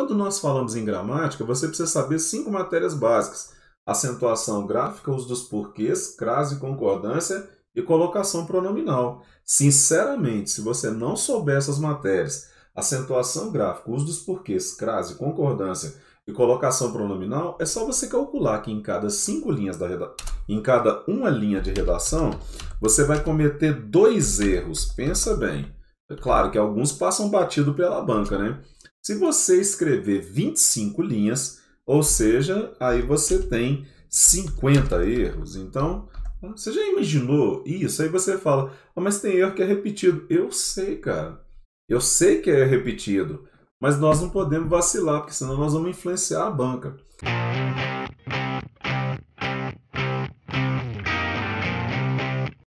Quando nós falamos em gramática, você precisa saber cinco matérias básicas: acentuação gráfica, uso dos porquês, crase e concordância e colocação pronominal. Sinceramente, se você não souber essas matérias, acentuação gráfica, uso dos porquês, crase, concordância e colocação pronominal, é só você calcular que em cada cinco linhas da reda... em cada uma linha de redação, você vai cometer dois erros. Pensa bem. É claro que alguns passam batido pela banca, né? Se você escrever 25 linhas, ou seja, aí você tem 50 erros. Então, você já imaginou isso? Aí você fala, oh, mas tem erro que é repetido. Eu sei, cara. Eu sei que é repetido. Mas nós não podemos vacilar, porque senão nós vamos influenciar a banca.